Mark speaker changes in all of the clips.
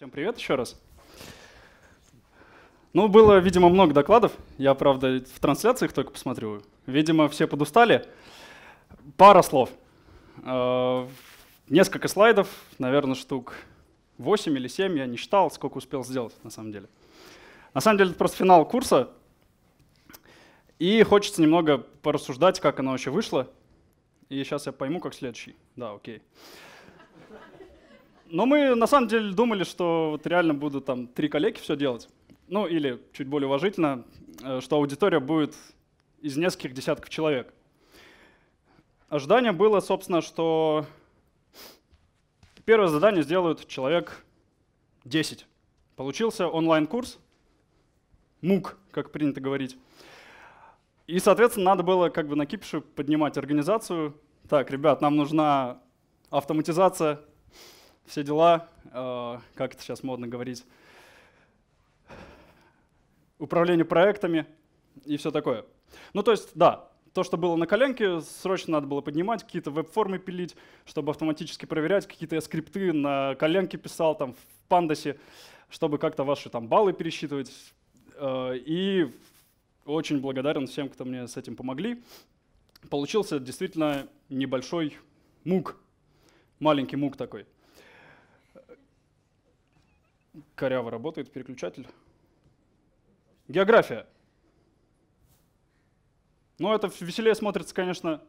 Speaker 1: Всем привет еще раз. Ну, было, видимо, много докладов. Я, правда, в трансляциях только посмотрю. Видимо, все подустали. Пара слов. Э, несколько слайдов, наверное, штук 8 или 7. Я не считал, сколько успел сделать на самом деле. На самом деле, это просто финал курса. И хочется немного порассуждать, как оно вообще вышло. И сейчас я пойму, как следующий. Да, окей. Okay. Но мы на самом деле думали, что вот реально будут там три коллеги все делать. Ну или чуть более уважительно, э, что аудитория будет из нескольких десятков человек. Ожидание было, собственно, что первое задание сделают человек 10. Получился онлайн-курс, мук, как принято говорить. И, соответственно, надо было как бы на кипише поднимать организацию. Так, ребят, нам нужна автоматизация все дела, э, как это сейчас модно говорить, управление проектами и все такое. Ну то есть, да, то, что было на коленке, срочно надо было поднимать, какие-то веб-формы пилить, чтобы автоматически проверять, какие-то я скрипты на коленке писал, там, в пандасе, чтобы как-то ваши там баллы пересчитывать. Э, и очень благодарен всем, кто мне с этим помогли. Получился действительно небольшой мук, маленький мук такой – Коряво работает переключатель. География. Ну, это веселее смотрится, конечно,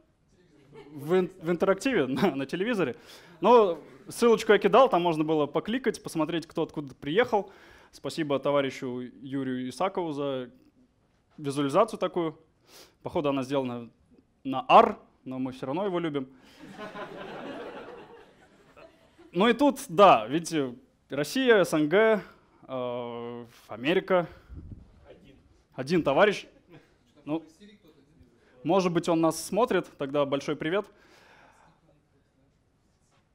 Speaker 1: в, ин в интерактиве на, на телевизоре. Но ссылочку я кидал, там можно было покликать, посмотреть, кто откуда приехал. Спасибо товарищу Юрию Исакову за визуализацию такую. Походу, она сделана на R, но мы все равно его любим. Ну и тут, да, видите, Россия, СНГ, э, Америка. Один. Один товарищ. Ну, может быть, он нас смотрит, тогда большой привет.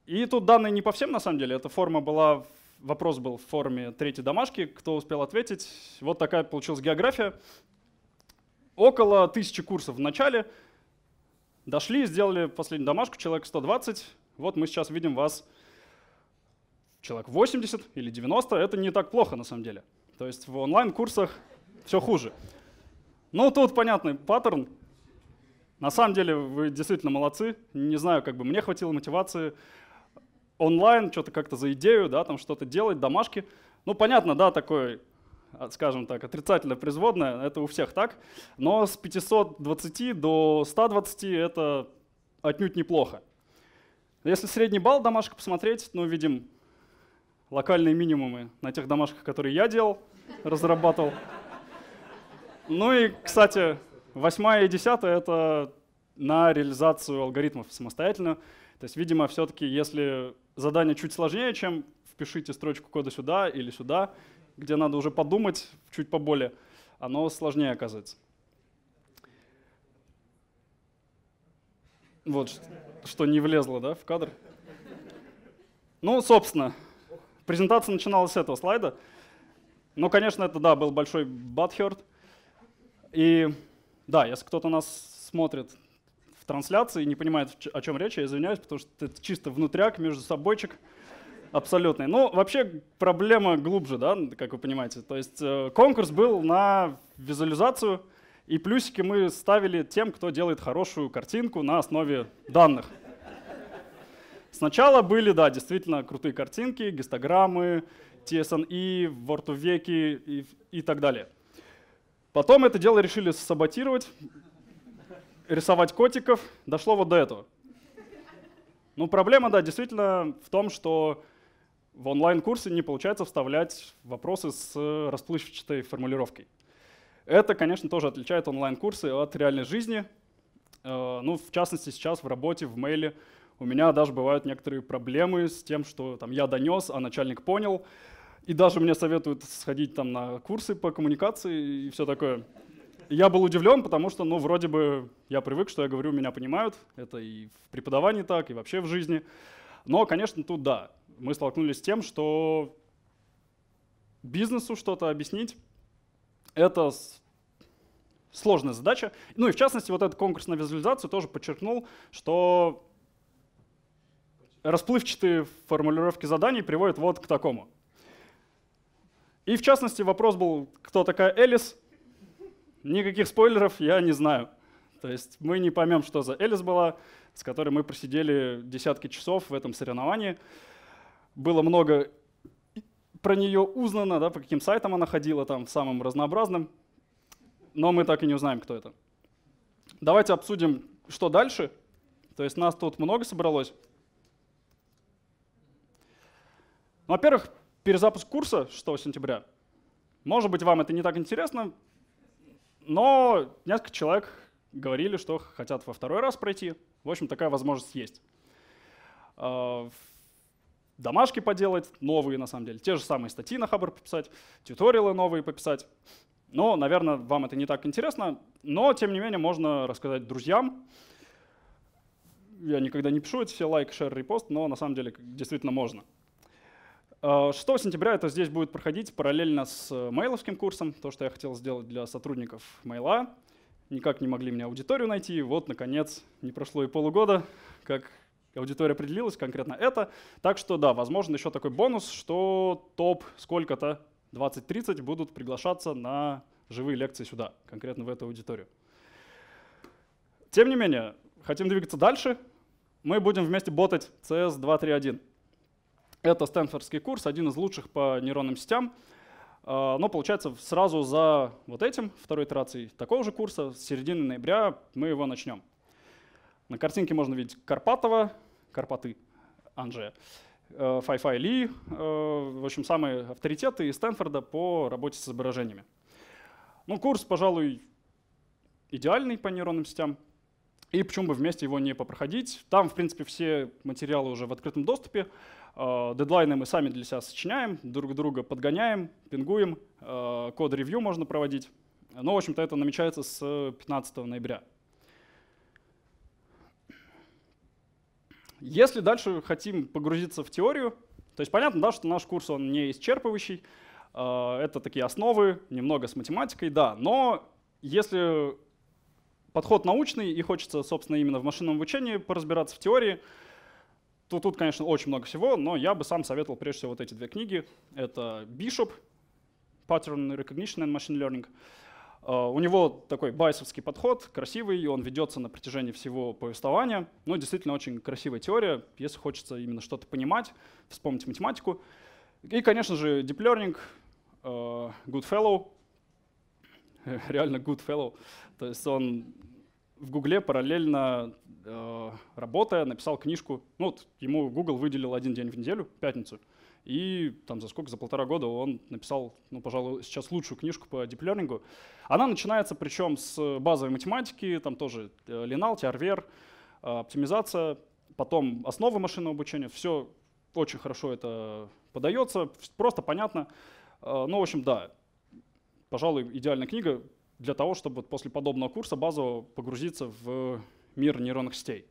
Speaker 1: И тут данные не по всем, на самом деле. Эта форма была, вопрос был в форме третьей домашки. Кто успел ответить? Вот такая получилась география. Около тысячи курсов в начале. Дошли, сделали последнюю домашку, человек 120. Вот мы сейчас видим вас человек 80 или 90, это не так плохо на самом деле. То есть в онлайн-курсах все хуже. Ну, тут понятный паттерн. На самом деле вы действительно молодцы. Не знаю, как бы мне хватило мотивации онлайн что-то как-то за идею, да, там что-то делать, домашки. Ну, понятно, да, такой а, скажем так, отрицательная производная, это у всех так, но с 520 до 120 это отнюдь неплохо. Если средний балл домашек посмотреть, ну, видим локальные минимумы на тех домашках, которые я делал, разрабатывал. Ну и, кстати, восьмая и десятая — это на реализацию алгоритмов самостоятельно. То есть, видимо, все-таки, если задание чуть сложнее, чем впишите строчку кода сюда или сюда, где надо уже подумать чуть поболее, оно сложнее оказывается. Вот, что не влезло да, в кадр. Ну, собственно, презентация начиналась с этого слайда. Но, конечно, это, да, был большой бадхерт. И да, если кто-то нас смотрит в трансляции и не понимает, о чем речь, я извиняюсь, потому что это чисто внутряк, между собойчик абсолютный. Но вообще проблема глубже, да, как вы понимаете. То есть э, конкурс был на визуализацию, и плюсики мы ставили тем, кто делает хорошую картинку на основе данных. Сначала были, да, действительно крутые картинки, гистограммы, TSNI, Word of Wiki и, и так далее. Потом это дело решили саботировать, рисовать котиков, дошло вот до этого. Ну, проблема, да, действительно в том, что в онлайн-курсе не получается вставлять вопросы с расплывчатой формулировкой. Это, конечно, тоже отличает онлайн-курсы от реальной жизни. Э, ну, в частности, сейчас в работе, в мейле — у меня даже бывают некоторые проблемы с тем, что там, я донес, а начальник понял. И даже мне советуют сходить там, на курсы по коммуникации и все такое. я был удивлен, потому что, ну, вроде бы я привык, что я говорю, меня понимают. Это и в преподавании так, и вообще в жизни. Но, конечно, тут да, мы столкнулись с тем, что бизнесу что-то объяснить — это сложная задача. Ну и в частности, вот этот конкурс на визуализацию тоже подчеркнул, что расплывчатые формулировки заданий приводят вот к такому. И в частности вопрос был, кто такая Элис? Никаких спойлеров я не знаю. То есть мы не поймем, что за Элис была, с которой мы просидели десятки часов в этом соревновании. Было много про нее узнано, да, по каким сайтам она ходила, там, самым разнообразным. Но мы так и не узнаем, кто это. Давайте обсудим, что дальше. То есть нас тут много собралось. Ну, во-первых, перезапуск курса 6 сентября. Может быть, вам это не так интересно, но несколько человек говорили, что хотят во второй раз пройти. В общем, такая возможность есть. А, домашки поделать, новые на самом деле, те же самые статьи на Хабр пописать, тьюториалы новые пописать. Но, наверное, вам это не так интересно, но, тем не менее, можно рассказать друзьям. Я никогда не пишу эти все лайк, шер, репост, но на самом деле действительно можно. 6 а, сентября это здесь будет проходить параллельно с э, мейловским курсом, то, что я хотел сделать для сотрудников мейла. Никак не могли мне аудиторию найти. Вот, наконец, не прошло и полугода, как аудитория определилась, конкретно это. Так что да, возможно еще такой бонус, что топ сколько-то, 20-30 будут приглашаться на живые лекции сюда, конкретно в эту аудиторию. Тем не менее, хотим двигаться дальше. Мы будем вместе ботать CS 2.3.1. Это стэнфордский курс, один из лучших по нейронным сетям. А, но получается сразу за вот этим, второй итерацией такого же курса, с середины ноября мы его начнем. На картинке можно видеть Карпатова, Карпаты, Анже, э, Файфай Ли, э, в общем, самые авторитеты из Стэнфорда по работе с изображениями. Ну, курс, пожалуй, идеальный по нейронным сетям, и почему бы вместе его не попроходить. Там, в принципе, все материалы уже в открытом доступе, Э, дедлайны мы сами для себя сочиняем, друг друга подгоняем, пингуем, э, код-ревью можно проводить. Но, в общем-то, это намечается с 15 ноября. Если дальше хотим погрузиться в теорию, то есть понятно, да, что наш курс он не исчерпывающий, э, это такие основы, немного с математикой, да, но если подход научный и хочется, собственно, именно в машинном обучении поразбираться в теории, Тут, тут, конечно, очень много всего, но я бы сам советовал прежде всего вот эти две книги. Это Bishop, Pattern Recognition and Machine Learning. А, у него такой байсовский подход, красивый, и он ведется на протяжении всего повествования. Ну, действительно, очень красивая теория, если хочется именно что-то понимать, вспомнить математику. И, конечно же, Deep Learning, uh, Goodfellow, реально Goodfellow, то есть он в Гугле параллельно э, работая написал книжку. Ну, вот ему Google выделил один день в неделю, пятницу. И там за сколько, за полтора года он написал, ну, пожалуй, сейчас лучшую книжку по диплернингу. Она начинается причем с базовой математики, там тоже э, Линал, Тиарвер, э, оптимизация, потом основы машинного обучения. Все очень хорошо это подается, просто понятно. Э, ну, в общем, да, пожалуй, идеальная книга для того, чтобы после подобного курса базово погрузиться в мир нейронных сетей.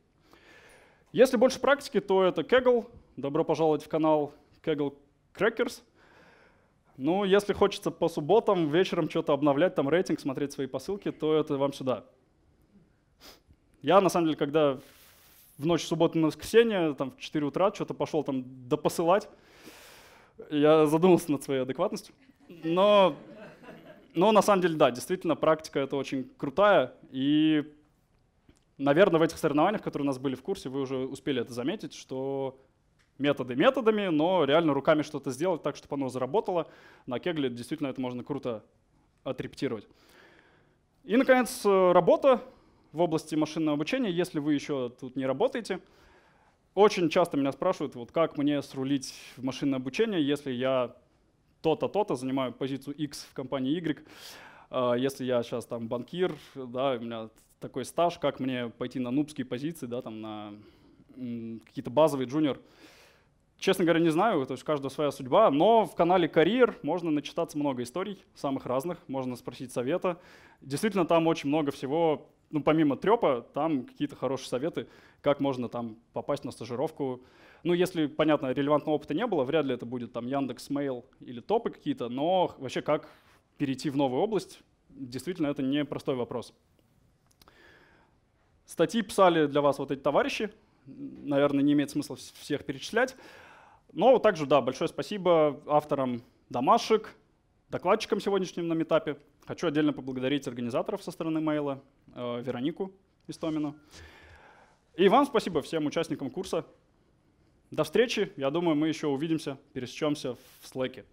Speaker 1: Если больше практики, то это Kaggle. Добро пожаловать в канал Kaggle Crackers. Ну, если хочется по субботам, вечером что-то обновлять, там рейтинг, смотреть свои посылки, то это вам сюда. Я, на самом деле, когда в ночь субботы на воскресенье, там в 4 утра, что-то пошел там допосылать, я задумался над своей адекватностью. Но но на самом деле, да, действительно, практика это очень крутая. И, наверное, в этих соревнованиях, которые у нас были в курсе, вы уже успели это заметить, что методы методами, но реально руками что-то сделать так, чтобы оно заработало. На кегле действительно это можно круто отрептировать. И, наконец, работа в области машинного обучения, если вы еще тут не работаете. Очень часто меня спрашивают, вот как мне срулить в машинное обучение, если я то-то, то-то, занимаю позицию X в компании Y, а, если я сейчас там банкир, да, у меня такой стаж, как мне пойти на нубские позиции, да, там на какие-то базовые джуниор. Честно говоря, не знаю, то есть каждая своя судьба, но в канале «Карьер» можно начитаться много историй, самых разных, можно спросить совета. Действительно, там очень много всего, ну, помимо трепа, там какие-то хорошие советы, как можно там попасть на стажировку, ну, если, понятно, релевантного опыта не было, вряд ли это будет там Яндекс, Mail или топы какие-то, но вообще как перейти в новую область, действительно, это непростой вопрос. Статьи писали для вас вот эти товарищи, наверное, не имеет смысла всех перечислять. Но также, да, большое спасибо авторам домашек, докладчикам сегодняшним на метапе. Хочу отдельно поблагодарить организаторов со стороны мейла, э, Веронику Истомину. И вам спасибо всем участникам курса. До встречи. Я думаю, мы еще увидимся, пересечемся в слэке.